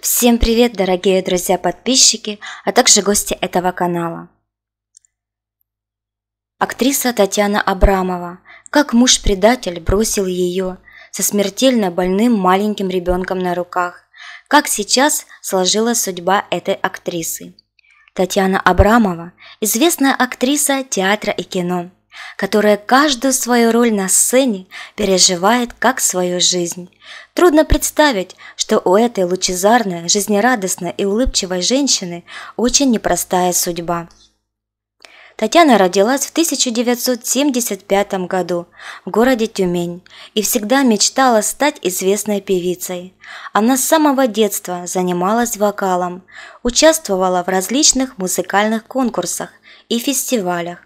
Всем привет, дорогие друзья-подписчики, а также гости этого канала. Актриса Татьяна Абрамова. Как муж-предатель бросил ее со смертельно больным маленьким ребенком на руках. Как сейчас сложилась судьба этой актрисы. Татьяна Абрамова – известная актриса театра и кино – которая каждую свою роль на сцене переживает как свою жизнь. Трудно представить, что у этой лучезарной, жизнерадостной и улыбчивой женщины очень непростая судьба. Татьяна родилась в 1975 году в городе Тюмень и всегда мечтала стать известной певицей. Она с самого детства занималась вокалом, участвовала в различных музыкальных конкурсах и фестивалях,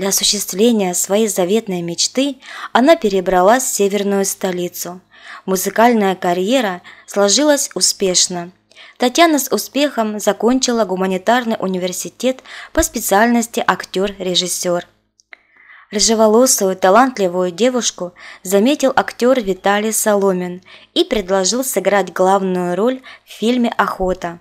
для осуществления своей заветной мечты она перебралась в северную столицу. Музыкальная карьера сложилась успешно. Татьяна с успехом закончила гуманитарный университет по специальности актер-режиссер. Рыжеволосую, талантливую девушку заметил актер Виталий Соломин и предложил сыграть главную роль в фильме «Охота».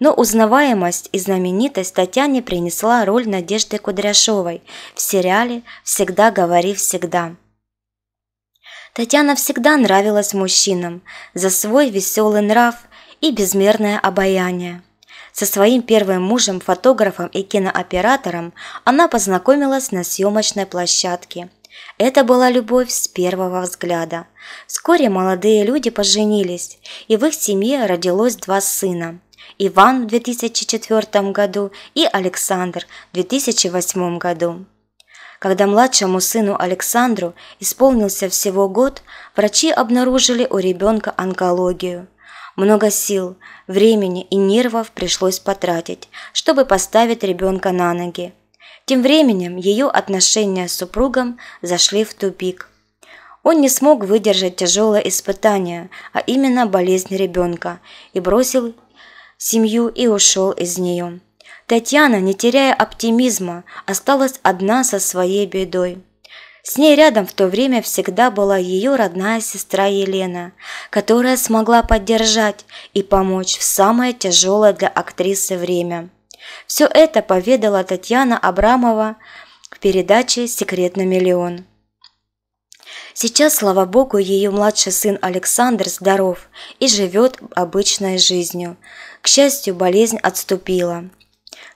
Но узнаваемость и знаменитость Татьяне принесла роль Надежды Кудряшовой в сериале «Всегда говори всегда». Татьяна всегда нравилась мужчинам за свой веселый нрав и безмерное обаяние. Со своим первым мужем, фотографом и кинооператором она познакомилась на съемочной площадке. Это была любовь с первого взгляда. Вскоре молодые люди поженились, и в их семье родилось два сына. Иван в 2004 году и Александр в 2008 году. Когда младшему сыну Александру исполнился всего год, врачи обнаружили у ребенка онкологию. Много сил, времени и нервов пришлось потратить, чтобы поставить ребенка на ноги. Тем временем ее отношения с супругом зашли в тупик. Он не смог выдержать тяжелое испытание, а именно болезнь ребенка, и бросил семью и ушел из нее. Татьяна, не теряя оптимизма, осталась одна со своей бедой. С ней рядом в то время всегда была ее родная сестра Елена, которая смогла поддержать и помочь в самое тяжелое для актрисы время. Все это поведала Татьяна Абрамова в передаче «Секрет на миллион». Сейчас, слава богу, ее младший сын Александр здоров и живет обычной жизнью. К счастью, болезнь отступила.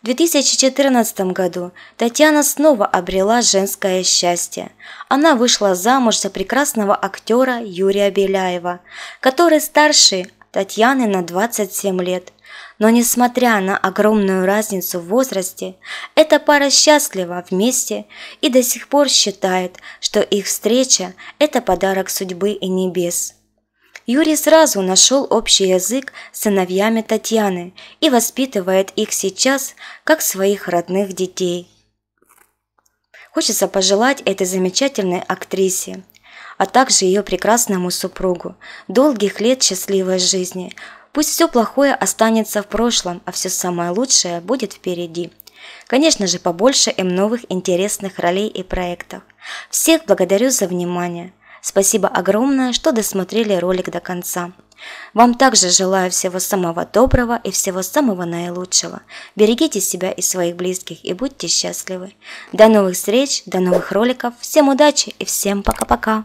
В 2014 году Татьяна снова обрела женское счастье. Она вышла замуж за прекрасного актера Юрия Беляева, который старше Татьяны на 27 лет. Но несмотря на огромную разницу в возрасте, эта пара счастлива вместе и до сих пор считает, что их встреча – это подарок судьбы и небес. Юрий сразу нашел общий язык с сыновьями Татьяны и воспитывает их сейчас как своих родных детей. Хочется пожелать этой замечательной актрисе, а также ее прекрасному супругу, долгих лет счастливой жизни – Пусть все плохое останется в прошлом, а все самое лучшее будет впереди. Конечно же, побольше им новых интересных ролей и проектов. Всех благодарю за внимание. Спасибо огромное, что досмотрели ролик до конца. Вам также желаю всего самого доброго и всего самого наилучшего. Берегите себя и своих близких и будьте счастливы. До новых встреч, до новых роликов. Всем удачи и всем пока-пока.